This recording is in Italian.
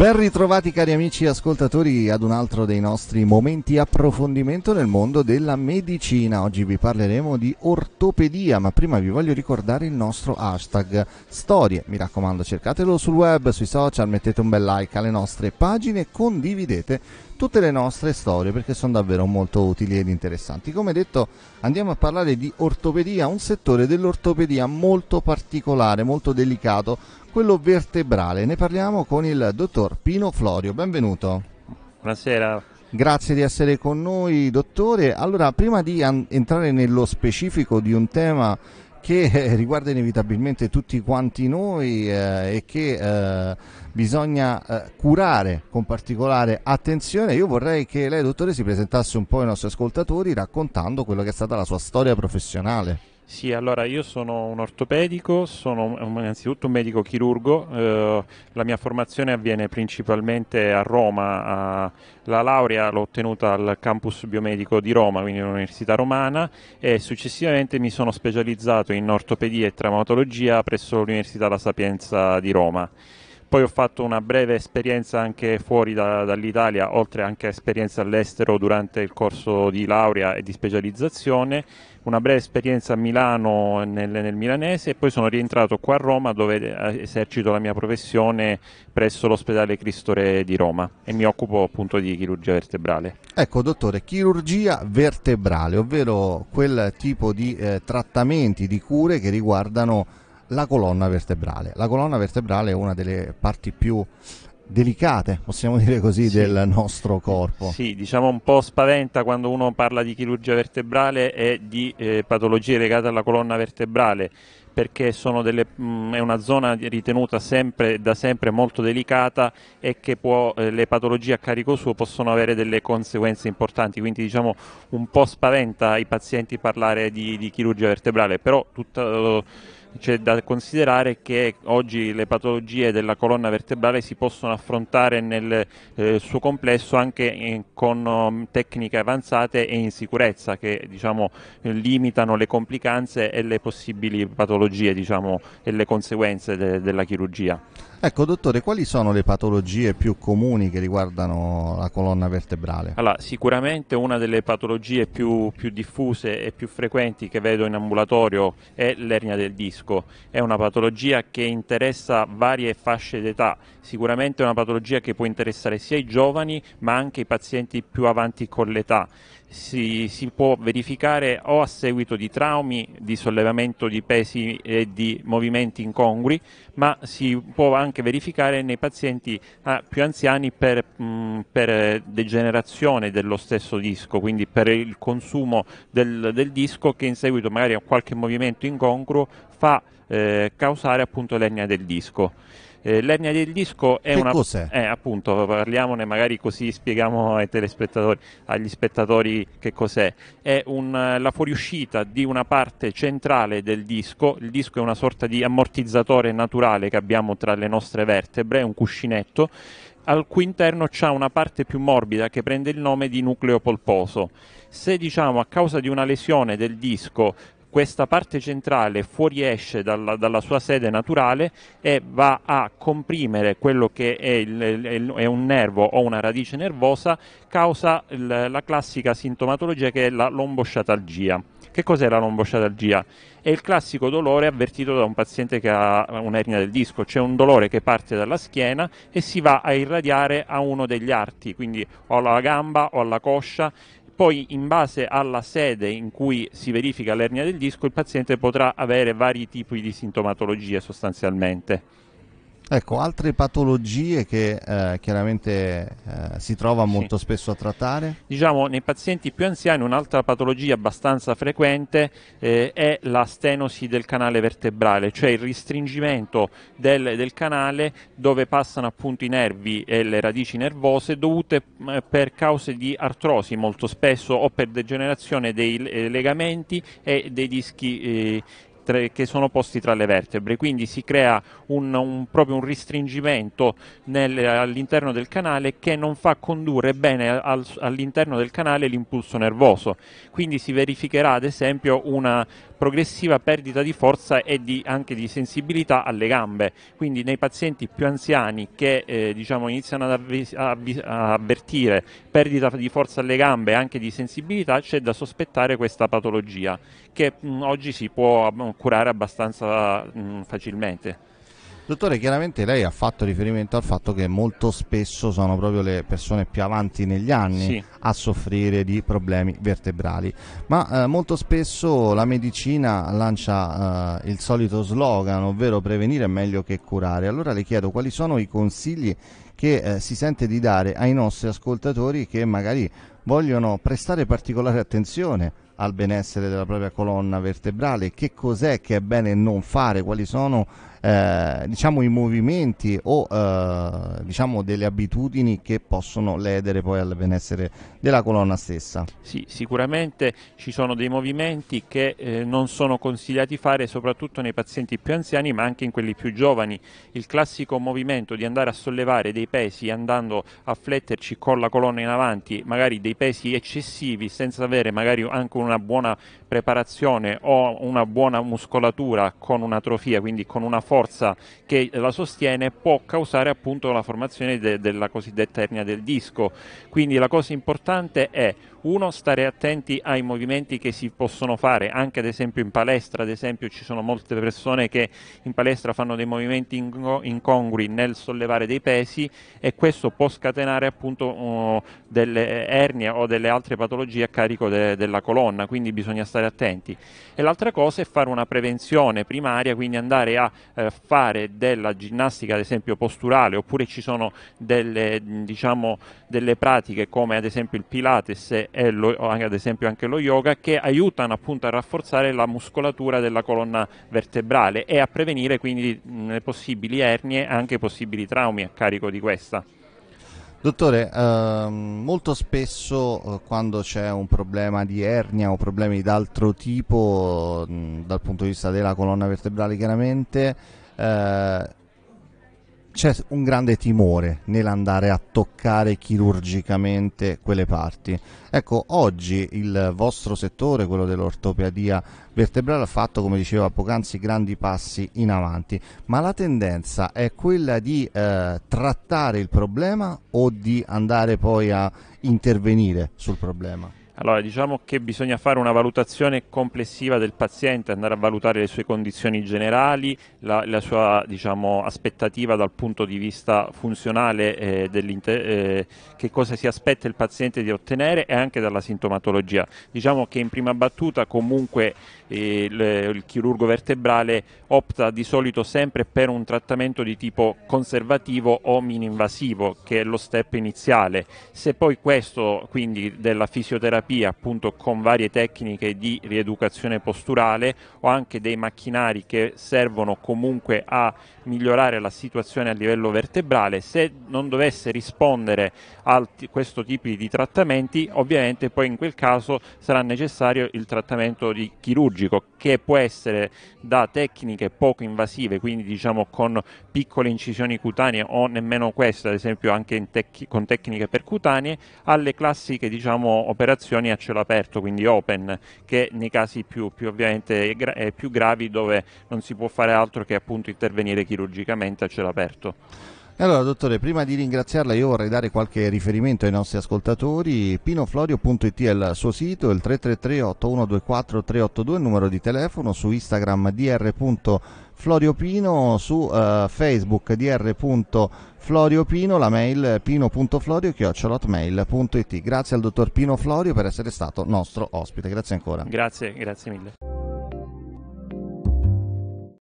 Ben ritrovati cari amici ascoltatori ad un altro dei nostri momenti approfondimento nel mondo della medicina. Oggi vi parleremo di ortopedia, ma prima vi voglio ricordare il nostro hashtag storie. Mi raccomando cercatelo sul web, sui social, mettete un bel like alle nostre pagine, condividete tutte le nostre storie perché sono davvero molto utili ed interessanti. Come detto andiamo a parlare di ortopedia, un settore dell'ortopedia molto particolare, molto delicato, quello vertebrale. Ne parliamo con il dottor Pino Florio, benvenuto. Buonasera. Grazie di essere con noi, dottore. Allora, prima di an- entrare nello specifico di un tema che eh, riguarda inevitabilmente tutti quanti noi eh, e che eh, bisogna eh, curare con particolare attenzione. Io vorrei che lei, dottore, si presentasse un po' ai nostri ascoltatori raccontando quella che è stata la sua storia professionale. Sì, allora io sono un ortopedico, sono innanzitutto un medico chirurgo, eh, la mia formazione avviene principalmente a Roma, a, la laurea l'ho ottenuta al campus biomedico di Roma, quindi all'Università Romana e successivamente mi sono specializzato in ortopedia e traumatologia presso l'Università La Sapienza di Roma. Poi ho fatto una breve esperienza anche fuori da, dall'Italia, oltre anche esperienza all'estero durante il corso di laurea e di specializzazione, una breve esperienza a Milano nel, nel milanese e poi sono rientrato qua a Roma dove eh, esercito la mia professione presso l'ospedale Cristo Re di Roma e mi occupo appunto di chirurgia vertebrale. Ecco dottore, chirurgia vertebrale, ovvero quel tipo di eh, trattamenti, di cure che riguardano la colonna vertebrale. La colonna vertebrale è una delle parti più delicate, possiamo dire così, sì. del nostro corpo. Sì, diciamo un po' spaventa quando uno parla di chirurgia vertebrale e di eh, patologie legate alla colonna vertebrale, perché delle, mh, mm, è una zona ritenuta sempre, da sempre molto delicata e che può, eh, le patologie a carico suo possono avere delle conseguenze importanti, quindi diciamo un po' spaventa i pazienti parlare di, di chirurgia vertebrale, però tutta... Uh, c'è da considerare che oggi le patologie della colonna vertebrale si possono affrontare nel eh, suo complesso anche in, con um, tecniche avanzate e in sicurezza che diciamo, limitano le complicanze e le possibili patologie diciamo, e le conseguenze de- della chirurgia. Ecco dottore, quali sono le patologie più comuni che riguardano la colonna vertebrale? Allora, sicuramente una delle patologie più, più diffuse e più frequenti che vedo in ambulatorio è l'ernia del disco fresco, è una patologia che interessa varie fasce d'età, sicuramente è una patologia che può interessare sia i giovani ma anche i pazienti più avanti con l'età si, si, può verificare o a seguito di traumi, di sollevamento di pesi e di movimenti incongrui, ma si può anche verificare nei pazienti ah, più anziani per, mh, mm, per, degenerazione dello stesso disco, quindi per il consumo del, del, disco che in seguito magari a qualche movimento incongruo fa eh, causare appunto l'ernia del disco. Eh, l'ernia del disco è che una... cos'è? Eh, appunto, parliamone magari così spieghiamo ai telespettatori, agli spettatori che cos'è. È un, eh, la fuoriuscita di una parte centrale del disco, il disco è una sorta di ammortizzatore naturale che abbiamo tra le nostre vertebre, è un cuscinetto, al cui interno c'è una parte più morbida che prende il nome di nucleo polposo se diciamo a causa di una lesione del disco questa parte centrale fuoriesce dalla, dalla, sua sede naturale e va a comprimere quello che è, il, è un nervo o una radice nervosa, causa il, la classica sintomatologia che è la lombosciatalgia. Che cos'è la lombosciatalgia? È il classico dolore avvertito da un paziente che ha un'ernia del disco, c'è un dolore che parte dalla schiena e si va a irradiare a uno degli arti, quindi o alla gamba o alla coscia poi in base alla sede in cui si verifica l'ernia del disco il paziente potrà avere vari tipi di sintomatologie sostanzialmente. Ecco, altre patologie che eh, chiaramente eh, si trova molto sì. spesso a trattare? Diciamo, nei pazienti più anziani un'altra patologia abbastanza frequente eh, è la stenosi del canale vertebrale, cioè il ristringimento del, del, canale dove passano appunto i nervi e le radici nervose dovute mm, per cause di artrosi molto spesso o per degenerazione dei eh, legamenti e dei dischi eh, tre, che sono posti tra le vertebre, quindi si crea un, un, proprio un ristringimento all'interno del canale che non fa condurre bene al, all'interno del canale l'impulso nervoso, quindi si verificherà ad esempio una progressiva perdita di forza e di, anche di sensibilità alle gambe, quindi nei pazienti più anziani che eh, diciamo, iniziano ad avvertire perdita di forza alle gambe e anche di sensibilità c'è da sospettare questa patologia che mh, oggi si può curare abbastanza mh, mm, facilmente. Dottore, chiaramente lei ha fatto riferimento al fatto che molto spesso sono proprio le persone più avanti negli anni sì. a soffrire di problemi vertebrali, ma eh, molto spesso la medicina lancia eh, il solito slogan, ovvero prevenire è meglio che curare. Allora le chiedo quali sono i consigli che eh, si sente di dare ai nostri ascoltatori che magari vogliono prestare particolare attenzione al benessere della propria colonna vertebrale, che cos'è che è bene non fare, quali sono eh, diciamo, i movimenti o eh, diciamo, delle abitudini che possono ledere poi al benessere della colonna stessa. Sì, sicuramente ci sono dei movimenti che eh, non sono consigliati fare soprattutto nei pazienti più anziani ma anche in quelli più giovani. Il classico movimento di andare a sollevare dei pesi andando a fletterci con la colonna in avanti, magari dei pesi eccessivi senza avere magari anche una buona preparazione o una buona muscolatura con un'atrofia, quindi con una forza che la sostiene può causare appunto la formazione de- della cosiddetta ernia del disco. Quindi la cosa importante è uno, stare attenti ai movimenti che si possono fare, anche ad esempio in palestra, ad esempio ci sono molte persone che in palestra fanno dei movimenti incongrui nel sollevare dei pesi e questo può scatenare appunto uh, delle ernie o delle altre patologie a carico de- della colonna, quindi bisogna stare attenti. E l'altra cosa è fare una prevenzione primaria, quindi andare a eh, fare della ginnastica ad esempio posturale oppure ci sono delle, diciamo, delle pratiche come ad esempio il Pilates e lo, ad esempio anche lo yoga che aiutano appunto a rafforzare la muscolatura della colonna vertebrale e a prevenire quindi mh, possibili ernie e anche possibili traumi a carico di questa. Dottore, ehm, molto spesso eh, quando c'è un problema di ernia o problemi d'altro tipo mh, dal punto di vista della colonna vertebrale chiaramente eh, c'è un grande timore nell'andare a toccare chirurgicamente quelle parti. Ecco, oggi il vostro settore, quello dell'ortopedia vertebrale, ha fatto, come diceva poc'anzi, grandi passi in avanti, ma la tendenza è quella di eh, trattare il problema o di andare poi a intervenire sul problema? Allora, diciamo che bisogna fare una valutazione complessiva del paziente, andare a valutare le sue condizioni generali, la, la sua diciamo, aspettativa dal punto di vista funzionale, eh, eh, che cosa si aspetta il paziente di ottenere e anche dalla sintomatologia. Diciamo che in prima battuta comunque eh, il, il chirurgo vertebrale opta di solito sempre per un trattamento di tipo conservativo o mini-invasivo, che è lo step iniziale. Se poi questo, quindi della fisioterapia, terapia appunto con varie tecniche di rieducazione posturale o anche dei macchinari che servono comunque a migliorare la situazione a livello vertebrale. Se non dovesse rispondere a questo tipo di trattamenti, ovviamente poi in quel caso sarà necessario il trattamento chirurgico che può essere da tecniche poco invasive, quindi diciamo con piccole incisioni cutanee o nemmeno queste, ad esempio anche tec- con tecniche percutanee, alle classiche diciamo operazioni infrazioni a cielo aperto, quindi open, che nei casi più, più, più gravi dove non si può fare altro che appunto intervenire chirurgicamente a cielo aperto. Allora, dottore, prima di ringraziarla io vorrei dare qualche riferimento ai nostri ascoltatori. Pinoflorio.it è il suo sito, il 333-8124-382, il numero di telefono, su Instagram dr.floriopino, su uh, Facebook dr.floriopino, la mail pinoflorio pino.florio.it. Grazie al dottor Pino Florio per essere stato nostro ospite, grazie ancora. Grazie, grazie mille.